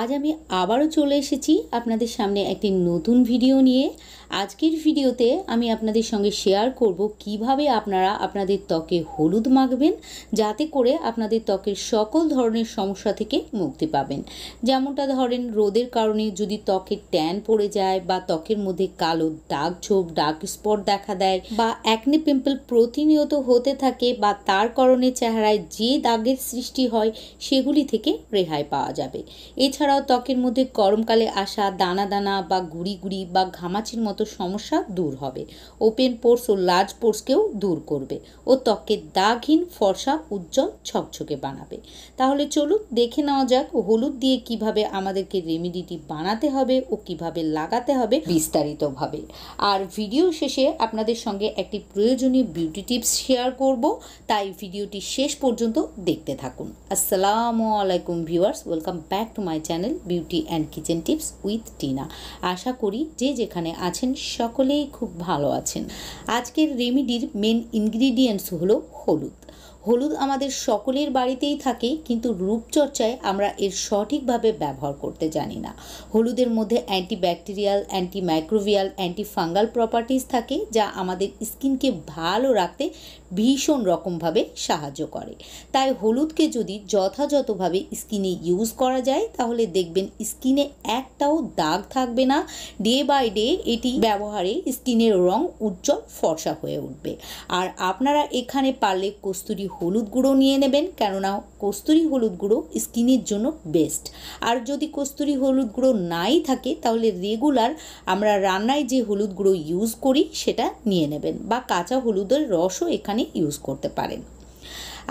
আজ আমি আবারও চলে এসেছি আপনাদের সামনে একটি নতুন ভিডিও নিয়ে আজকের ভিডিওতে আমি আপনাদের সঙ্গে শেয়ার করব কিভাবে আপনারা আপনাদের ত্বকে হলুদ মাখবেন যাতে করে আপনাদের ত্বকের সকল ধরনের সমস্যা থেকে মুক্তি পাবেন যেমনটা ধরেন রোদের কারণে যদি ত্বকের ট্যান পড়ে যায় বা ত্বকের মধ্যে কালো দাগ ছোপ ডাক স্পট দেখা দেয় বা একনে পিম্পল প্রতিনিয়ত হতে থাকে বা তার কারণে চেহারায় যে দাগের সৃষ্টি হয় সেগুলি থেকে রেহাই পাওয়া যাবে এছাড়া এছাড়াও ত্বকের মধ্যে গরমকালে আসা দানা দানা বা গুড়ি গুড়ি বা ঘামাচির মতো সমস্যা দূর হবে ওপেন পোর্স ও লার্জ পোর্সকেও দূর করবে ও ত্বকের দাগহীন ফর্সা উজ্জ্বল ছকছকে বানাবে তাহলে চলুন দেখে নেওয়া যাক হলুদ দিয়ে কিভাবে আমাদেরকে রেমিডিটি বানাতে হবে ও কিভাবে লাগাতে হবে বিস্তারিতভাবে আর ভিডিও শেষে আপনাদের সঙ্গে একটি প্রয়োজনীয় বিউটি টিপস শেয়ার করব তাই ভিডিওটি শেষ পর্যন্ত দেখতে থাকুন আসসালামু আলাইকুম viewers welcome back to my channel beauty and kitchen tips with Tina আশা করি যে যেখানে আছেন সকলেই খুব ভালো আছেন আজকের রেমিডির মেন ইনগ্রিডিয়েন্টস হলো হলুদ হলুদ আমাদের সকলের বাড়িতেই থাকে কিন্তু রূপচর্চায় আমরা এর সঠিকভাবে ব্যবহার করতে জানি না হলুদের মধ্যে অ্যান্টিব্যাকটেরিয়াল অ্যান্টিমাইক্রোভিয়াল অ্যান্টিফাঙ্গাল প্রপার্টিস থাকে যা আমাদের স্কিনকে ভালো রাখতে ভীষণ রকমভাবে সাহায্য করে তাই হলুদকে যদি যথাযথভাবে স্কিনে ইউজ করা যায় তাহলে দেখবেন স্কিনে একটাও দাগ থাকবে না ডে বাই ডে এটি ব্যবহারে স্কিনের রং উজ্জ্বল ফর্সা হয়ে উঠবে আর আপনারা এখানে পারলে কস্তুরি হলুদ গুঁড়ো নিয়ে নেবেন কেননা কস্তুরি হলুদ গুঁড়ো স্কিনের জন্য বেস্ট আর যদি কস্তুরি হলুদ গুঁড়ো নাই থাকে তাহলে রেগুলার আমরা রান্নায় যে হলুদ গুঁড়ো ইউজ করি সেটা নিয়ে নেবেন বা কাঁচা হলুদের রসও এখানে ইউজ করতে পারেন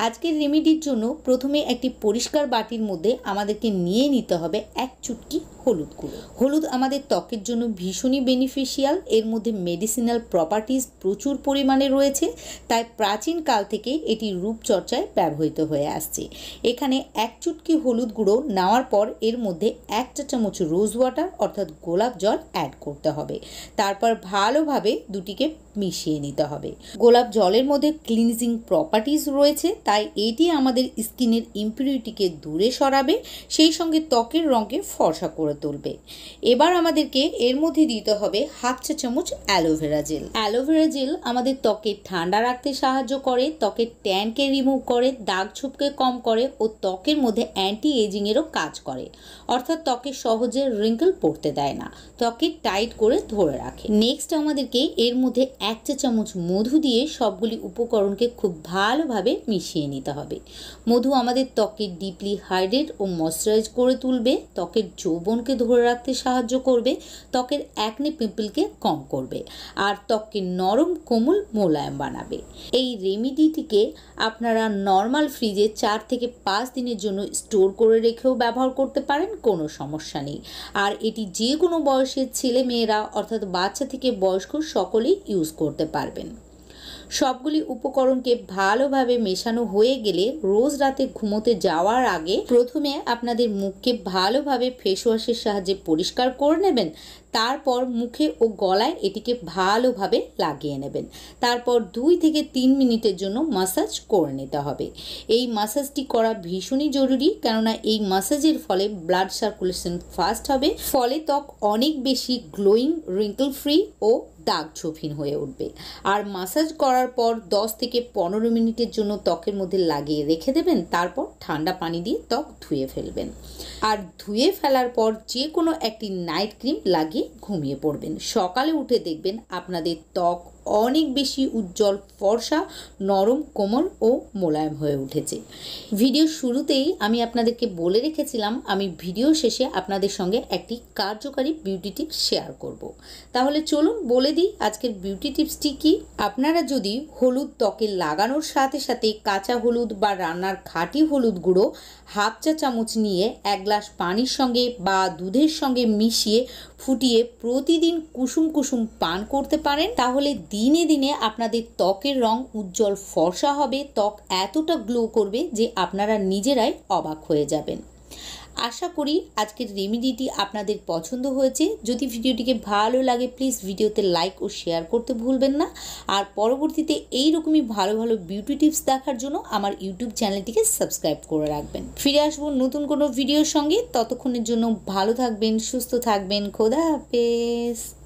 আজকের রেমেডির জন্য প্রথমে একটি পরিষ্কার বাটির মধ্যে আমাদেরকে নিয়ে নিতে হবে এক চুটকি হলুদ গুঁড়ো হলুদ আমাদের ত্বকের জন্য ভীষণই বেনিফিশিয়াল এর মধ্যে মেডিসিনাল প্রপার্টিজ প্রচুর পরিমাণে রয়েছে তাই প্রাচীন কাল থেকে এটি রূপচর্চায় ব্যবহৃত হয়ে আসছে এখানে এক চুটকি হলুদ গুঁড়ো নেওয়ার পর এর মধ্যে এক চা চামচ রোজ ওয়াটার অর্থাৎ গোলাপ জল অ্যাড করতে হবে তারপর ভালোভাবে দুটিকে মিশিয়ে নিতে হবে গোলাপ জলের মধ্যে ক্লিনজিং প্রপার্টিজ রয়েছে তাই এটি আমাদের স্কিনের ইম্পিউরিটিকে দূরে সরাবে সেই সঙ্গে ত্বকের রঙকে ফর্সা করে তুলবে এবার আমাদেরকে এর মধ্যে দিতে হবে হাফ চা চামচ অ্যালোভেরা জেল অ্যালোভেরা জেল আমাদের ত্বকে ঠান্ডা রাখতে সাহায্য করে ত্বকের ট্যানকে রিমুভ করে দাগ ছুপকে কম করে ও ত্বকের মধ্যে অ্যান্টি এজিংয়েরও কাজ করে অর্থাৎ ত্বকে সহজে রিঙ্কল পড়তে দেয় না ত্বকে টাইট করে ধরে রাখে নেক্সট আমাদেরকে এর মধ্যে এক চা চামচ মধু দিয়ে সবগুলি উপকরণকে খুব ভালোভাবে মিশিয়ে মিশিয়ে নিতে হবে মধু আমাদের ত্বকের ডিপলি হাইড্রেট ও ময়শ্চারাইজ করে তুলবে ত্বকের যৌবনকে ধরে রাখতে সাহায্য করবে ত্বকের একনে পিম্পলকে কম করবে আর ত্বককে নরম কোমল মোলায়েম বানাবে এই রেমিডিটিকে আপনারা নর্মাল ফ্রিজে চার থেকে পাঁচ দিনের জন্য স্টোর করে রেখেও ব্যবহার করতে পারেন কোনো সমস্যা নেই আর এটি যে কোনো বয়সের ছেলে মেয়েরা অর্থাৎ বাচ্চা থেকে বয়স্ক সকলেই ইউজ করতে পারবেন সবগুলি উপকরণকে ভালোভাবে মেশানো হয়ে গেলে রোজ রাতে ঘুমোতে যাওয়ার আগে প্রথমে আপনাদের মুখকে ভালোভাবে ফেসওয়াশের সাহায্যে পরিষ্কার করে নেবেন তারপর মুখে ও গলায় এটিকে ভালোভাবে লাগিয়ে নেবেন তারপর দুই থেকে তিন মিনিটের জন্য মাসাজ করে নিতে হবে এই মাসাজটি করা ভীষণই জরুরি কেননা এই মাসাজের ফলে ব্লাড সার্কুলেশন ফাস্ট হবে ফলে ত্বক অনেক বেশি গ্লোয়িং রিঙ্কল ফ্রি ও দাগ ছফিন হয়ে উঠবে আর মাসাজ করার পর দশ থেকে পনেরো মিনিটের জন্য ত্বকের মধ্যে লাগিয়ে রেখে দেবেন তারপর ঠান্ডা পানি দিয়ে ত্বক ধুয়ে ফেলবেন আর ধুয়ে ফেলার পর যে কোনো একটি নাইট ক্রিম লাগিয়ে ঘুমিয়ে পড়বেন সকালে উঠে দেখবেন আপনাদের ত্বক অনেক বেশি উজ্জ্বল ফর্সা নরম কোমল ও মোলায়েম হয়ে উঠেছে ভিডিও শুরুতেই আমি আপনাদেরকে বলে রেখেছিলাম আমি ভিডিও শেষে আপনাদের সঙ্গে একটি কার্যকারী বিউটি টিপস শেয়ার করব। তাহলে চলুন বলে দিই আজকের বিউটি টিপসটি কি আপনারা যদি হলুদ ত্বকে লাগানোর সাথে সাথে কাঁচা হলুদ বা রান্নার খাঁটি হলুদ গুঁড়ো হাফ চা চামচ নিয়ে এক গ্লাস পানির সঙ্গে বা দুধের সঙ্গে মিশিয়ে ফুটিয়ে প্রতিদিন কুসুম কুসুম পান করতে পারেন তাহলে দিনে দিনে আপনাদের ত্বকের রং উজ্জ্বল ফর্সা হবে ত্বক এতটা গ্লো করবে যে আপনারা নিজেরাই অবাক হয়ে যাবেন আশা করি আজকের রেমিডিটি আপনাদের পছন্দ হয়েছে যদি ভিডিওটিকে ভালো লাগে প্লিজ ভিডিওতে লাইক ও শেয়ার করতে ভুলবেন না আর পরবর্তীতে এইরকমই ভালো ভালো বিউটি টিপস দেখার জন্য আমার ইউটিউব চ্যানেলটিকে সাবস্ক্রাইব করে রাখবেন ফিরে আসবো নতুন কোনো ভিডিওর সঙ্গে ততক্ষণের জন্য ভালো থাকবেন সুস্থ থাকবেন খোদা হাফেজ